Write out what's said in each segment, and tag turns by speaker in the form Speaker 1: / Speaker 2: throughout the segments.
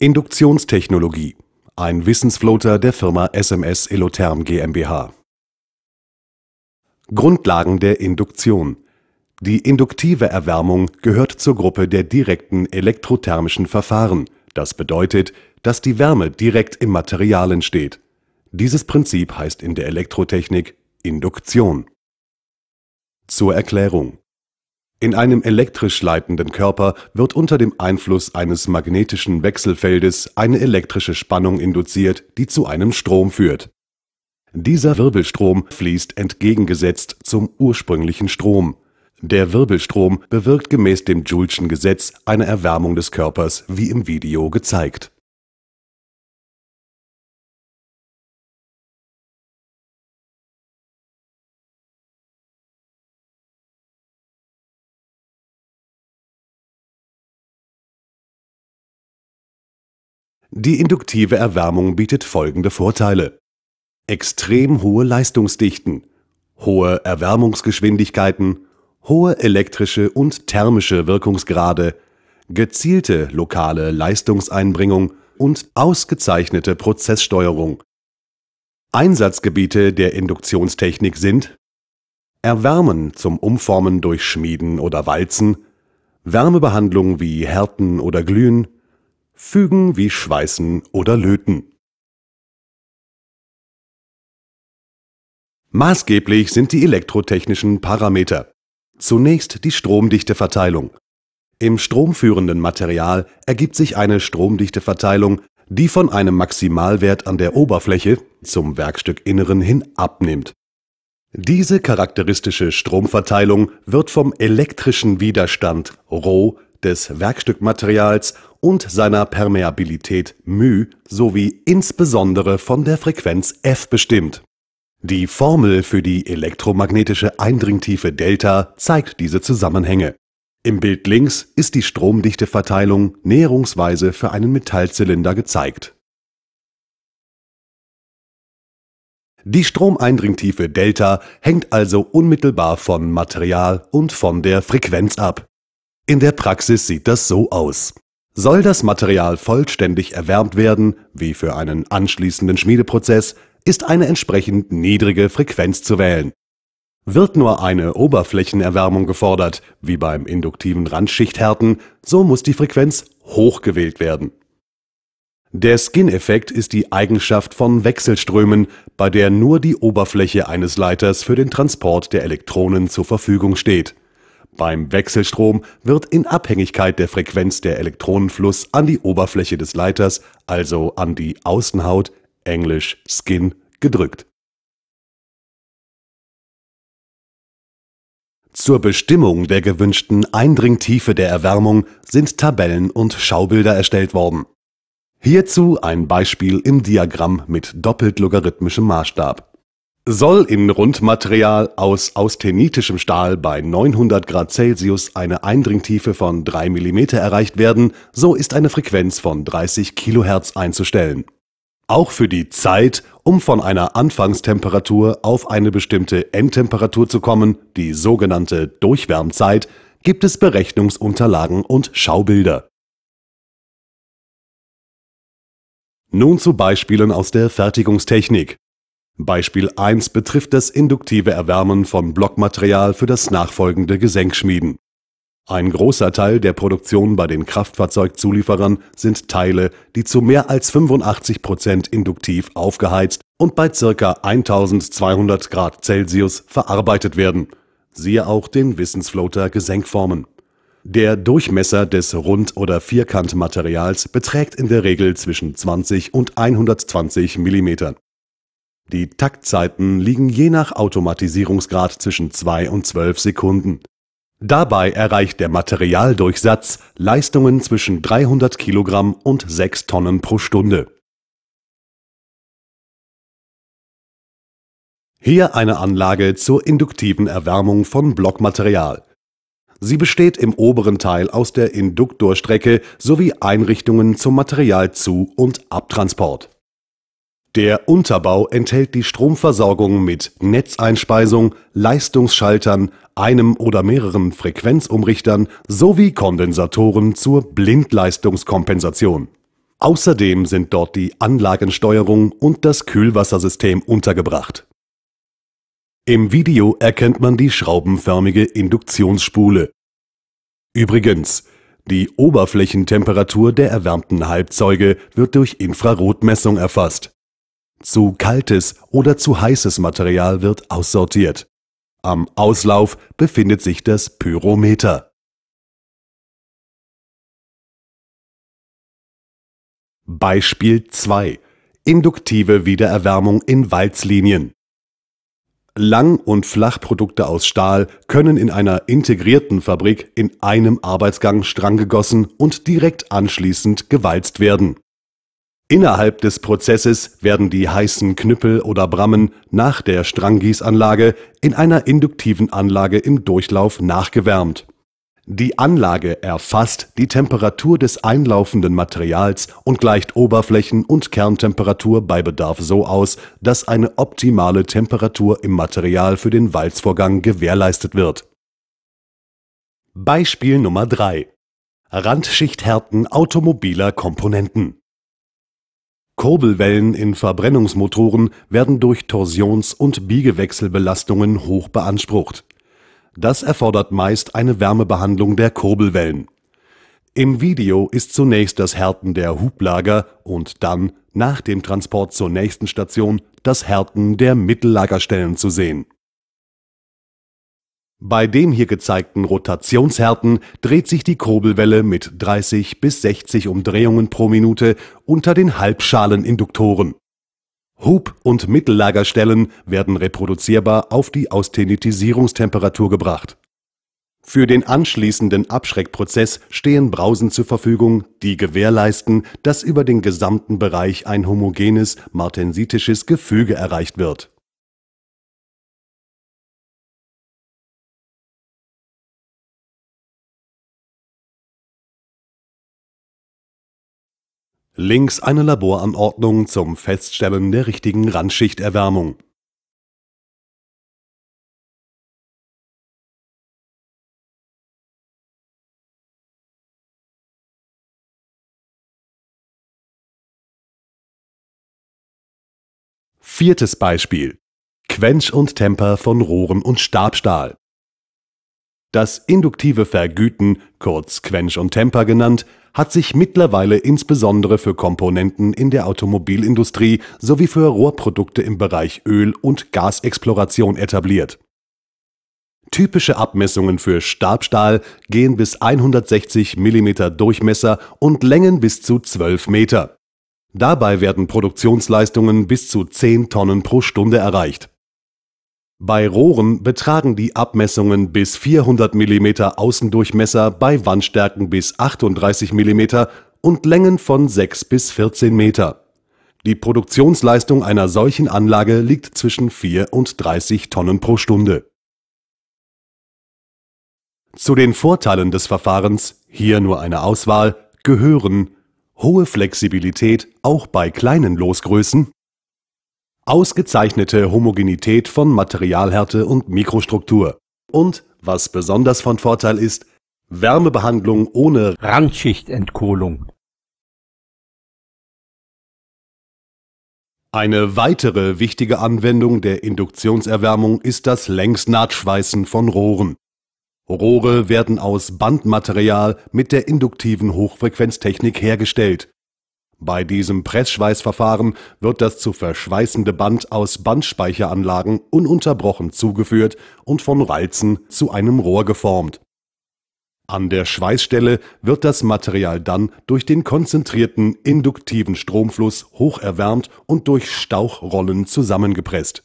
Speaker 1: Induktionstechnologie. Ein Wissensfloater der Firma SMS Elotherm GmbH. Grundlagen der Induktion. Die induktive Erwärmung gehört zur Gruppe der direkten elektrothermischen Verfahren. Das bedeutet, dass die Wärme direkt im Material entsteht. Dieses Prinzip heißt in der Elektrotechnik Induktion. Zur Erklärung in einem elektrisch leitenden Körper wird unter dem Einfluss eines magnetischen Wechselfeldes eine elektrische Spannung induziert, die zu einem Strom führt. Dieser Wirbelstrom fließt entgegengesetzt zum ursprünglichen Strom. Der Wirbelstrom bewirkt gemäß dem Joule'schen Gesetz eine Erwärmung des Körpers,
Speaker 2: wie im Video gezeigt Die induktive Erwärmung bietet folgende Vorteile.
Speaker 1: Extrem hohe Leistungsdichten, hohe Erwärmungsgeschwindigkeiten, hohe elektrische und thermische Wirkungsgrade, gezielte lokale Leistungseinbringung und ausgezeichnete Prozesssteuerung. Einsatzgebiete der Induktionstechnik sind Erwärmen zum Umformen durch Schmieden oder Walzen, Wärmebehandlung wie Härten oder Glühen, Fügen wie Schweißen oder Löten. Maßgeblich sind die elektrotechnischen Parameter. Zunächst die Stromdichteverteilung. Im stromführenden Material ergibt sich eine Stromdichteverteilung, die von einem Maximalwert an der Oberfläche zum Werkstückinneren hin abnimmt. Diese charakteristische Stromverteilung wird vom elektrischen Widerstand ρ des Werkstückmaterials und seiner Permeabilität μ sowie insbesondere von der Frequenz f bestimmt. Die Formel für die elektromagnetische Eindringtiefe Δ zeigt diese Zusammenhänge. Im Bild links ist die Stromdichteverteilung näherungsweise für einen Metallzylinder gezeigt. Die Stromeindringtiefe Δ hängt also unmittelbar von Material und von der Frequenz ab. In der Praxis sieht das so aus. Soll das Material vollständig erwärmt werden, wie für einen anschließenden Schmiedeprozess, ist eine entsprechend niedrige Frequenz zu wählen. Wird nur eine Oberflächenerwärmung gefordert, wie beim induktiven Randschichthärten, so muss die Frequenz hoch gewählt werden. Der Skin-Effekt ist die Eigenschaft von Wechselströmen, bei der nur die Oberfläche eines Leiters für den Transport der Elektronen zur Verfügung steht beim Wechselstrom wird in Abhängigkeit der Frequenz der Elektronenfluss an die Oberfläche des Leiters, also an die Außenhaut (englisch skin)
Speaker 3: gedrückt. Zur
Speaker 1: Bestimmung der gewünschten Eindringtiefe der Erwärmung sind Tabellen und Schaubilder erstellt worden. Hierzu ein Beispiel im Diagramm mit doppelt logarithmischem Maßstab soll in Rundmaterial aus austenitischem Stahl bei 900 Grad Celsius eine Eindringtiefe von 3 mm erreicht werden, so ist eine Frequenz von 30 kHz einzustellen. Auch für die Zeit, um von einer Anfangstemperatur auf eine bestimmte Endtemperatur zu kommen, die sogenannte Durchwärmzeit, gibt es Berechnungsunterlagen und Schaubilder. Nun zu Beispielen aus der Fertigungstechnik. Beispiel 1 betrifft das induktive Erwärmen von Blockmaterial für das nachfolgende Gesenkschmieden. Ein großer Teil der Produktion bei den Kraftfahrzeugzulieferern sind Teile, die zu mehr als 85 Prozent induktiv aufgeheizt und bei ca. 1200 Grad Celsius verarbeitet werden. Siehe auch den Wissensfloater Gesenkformen. Der Durchmesser des Rund- oder Vierkantmaterials beträgt in der Regel zwischen 20 und 120 Millimetern. Die Taktzeiten liegen je nach Automatisierungsgrad zwischen 2 und 12 Sekunden. Dabei erreicht der Materialdurchsatz Leistungen zwischen 300 Kilogramm und 6 Tonnen pro Stunde. Hier eine Anlage zur induktiven Erwärmung von Blockmaterial. Sie besteht im oberen Teil aus der Induktorstrecke sowie Einrichtungen zum Materialzu- und Abtransport. Der Unterbau enthält die Stromversorgung mit Netzeinspeisung, Leistungsschaltern, einem oder mehreren Frequenzumrichtern sowie Kondensatoren zur Blindleistungskompensation. Außerdem sind dort die Anlagensteuerung und das Kühlwassersystem untergebracht. Im Video erkennt man die schraubenförmige Induktionsspule. Übrigens, die Oberflächentemperatur der erwärmten Halbzeuge wird durch Infrarotmessung erfasst. Zu kaltes oder zu heißes Material wird aussortiert. Am Auslauf befindet
Speaker 3: sich
Speaker 2: das Pyrometer. Beispiel 2. Induktive Wiedererwärmung in
Speaker 1: Walzlinien. Lang- und Flachprodukte aus Stahl können in einer integrierten Fabrik in einem Arbeitsgang stranggegossen und direkt anschließend gewalzt werden. Innerhalb des Prozesses werden die heißen Knüppel oder Brammen nach der Stranggießanlage in einer induktiven Anlage im Durchlauf nachgewärmt. Die Anlage erfasst die Temperatur des einlaufenden Materials und gleicht Oberflächen- und Kerntemperatur bei Bedarf so aus, dass eine optimale Temperatur im Material für den Walzvorgang gewährleistet wird. Beispiel Nummer 3 Randschichthärten automobiler Komponenten Kurbelwellen in Verbrennungsmotoren werden durch Torsions und Biegewechselbelastungen hoch beansprucht. Das erfordert meist eine Wärmebehandlung der Kurbelwellen. Im Video ist zunächst das Härten der Hublager und dann, nach dem Transport zur nächsten Station, das Härten der Mittellagerstellen zu sehen bei den hier gezeigten Rotationshärten dreht sich die Kurbelwelle mit 30 bis 60 Umdrehungen pro Minute unter den Halbschaleninduktoren. Hub- und Mittellagerstellen werden reproduzierbar auf die Austenitisierungstemperatur gebracht. Für den anschließenden Abschreckprozess stehen Brausen zur Verfügung, die gewährleisten, dass über den gesamten Bereich ein homogenes martensitisches Gefüge
Speaker 3: erreicht
Speaker 2: wird Links eine Laboranordnung zum Feststellen der richtigen Randschichterwärmung. Viertes Beispiel. Quench und Temper von Rohren und Stabstahl.
Speaker 1: Das induktive Vergüten, kurz Quench und Temper genannt, hat sich mittlerweile insbesondere für Komponenten in der Automobilindustrie sowie für Rohrprodukte im Bereich Öl- und Gasexploration etabliert. Typische Abmessungen für Stabstahl gehen bis 160 mm Durchmesser und Längen bis zu 12 Meter. Dabei werden Produktionsleistungen bis zu 10 Tonnen pro Stunde erreicht bei Rohren betragen die Abmessungen bis 400 mm Außendurchmesser bei Wandstärken bis 38 mm und Längen von 6 bis 14 m. Die Produktionsleistung einer solchen Anlage liegt zwischen 4 und 30 Tonnen pro Stunde. Zu den Vorteilen des Verfahrens, hier nur eine Auswahl, gehören hohe Flexibilität auch bei kleinen Losgrößen Ausgezeichnete Homogenität von Materialhärte und Mikrostruktur. Und, was besonders von Vorteil ist, Wärmebehandlung ohne Randschichtentkohlung.
Speaker 3: Eine weitere wichtige
Speaker 1: Anwendung der Induktionserwärmung ist das Längsnahtschweißen von Rohren. Rohre werden aus Bandmaterial mit der induktiven Hochfrequenztechnik hergestellt. Bei diesem Pressschweißverfahren wird das zu verschweißende Band aus Bandspeicheranlagen ununterbrochen zugeführt und von Walzen zu einem Rohr geformt. An der Schweißstelle wird das Material dann durch den konzentrierten induktiven Stromfluss hoch erwärmt und durch Stauchrollen zusammengepresst.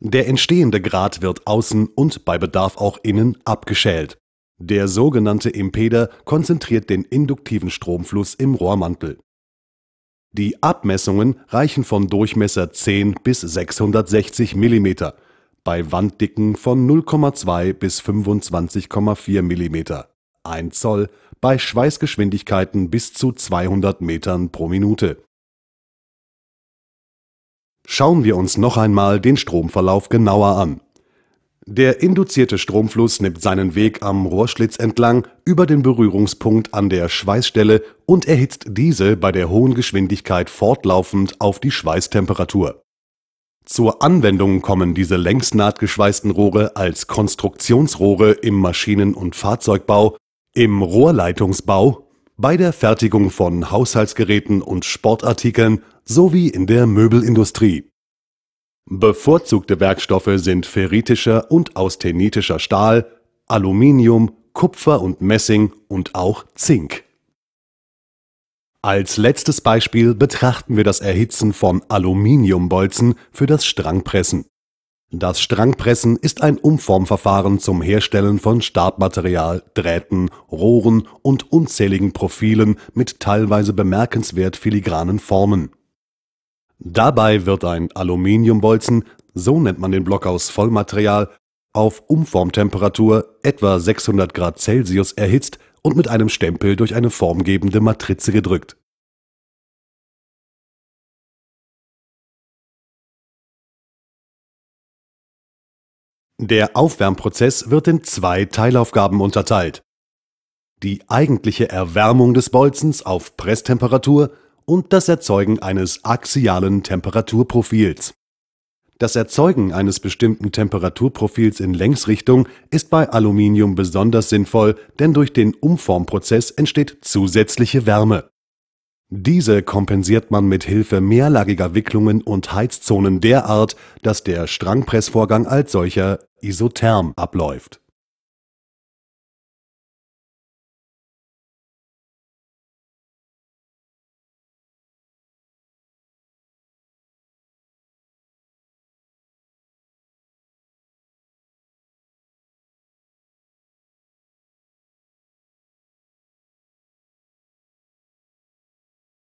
Speaker 1: Der entstehende Grat wird außen und bei Bedarf auch innen abgeschält. Der sogenannte Impeder konzentriert den induktiven Stromfluss im Rohrmantel. Die Abmessungen reichen von Durchmesser 10 bis 660 mm, bei Wanddicken von 0,2 bis 25,4 mm, 1 Zoll, bei Schweißgeschwindigkeiten bis zu 200 Metern pro Minute. Schauen wir uns noch einmal den Stromverlauf genauer an der induzierte Stromfluss nimmt seinen Weg am Rohrschlitz entlang über den Berührungspunkt an der Schweißstelle und erhitzt diese bei der hohen Geschwindigkeit fortlaufend auf die Schweißtemperatur. Zur Anwendung kommen diese längsnahtgeschweißten Rohre als Konstruktionsrohre im Maschinen- und Fahrzeugbau, im Rohrleitungsbau, bei der Fertigung von Haushaltsgeräten und Sportartikeln sowie in der Möbelindustrie Bevorzugte Werkstoffe sind ferritischer und austenitischer Stahl, Aluminium, Kupfer und Messing und auch Zink. Als letztes Beispiel betrachten wir das Erhitzen von Aluminiumbolzen für das Strangpressen. Das Strangpressen ist ein Umformverfahren zum Herstellen von Stabmaterial, Drähten, Rohren und unzähligen Profilen mit teilweise bemerkenswert filigranen Formen. Dabei wird ein Aluminiumbolzen, so nennt man den Block aus Vollmaterial, auf Umformtemperatur etwa 600 Grad Celsius erhitzt und mit einem Stempel durch eine formgebende
Speaker 2: Matrize gedrückt. Der Aufwärmprozess
Speaker 3: wird
Speaker 1: in zwei Teilaufgaben unterteilt. Die eigentliche Erwärmung des Bolzens auf Presstemperatur und das Erzeugen eines axialen Temperaturprofils. Das Erzeugen eines bestimmten Temperaturprofils in Längsrichtung ist bei Aluminium besonders sinnvoll, denn durch den Umformprozess entsteht zusätzliche Wärme. Diese kompensiert man mit Hilfe mehrlagiger Wicklungen und
Speaker 2: Heizzonen derart, dass der Strangpressvorgang als solcher isotherm abläuft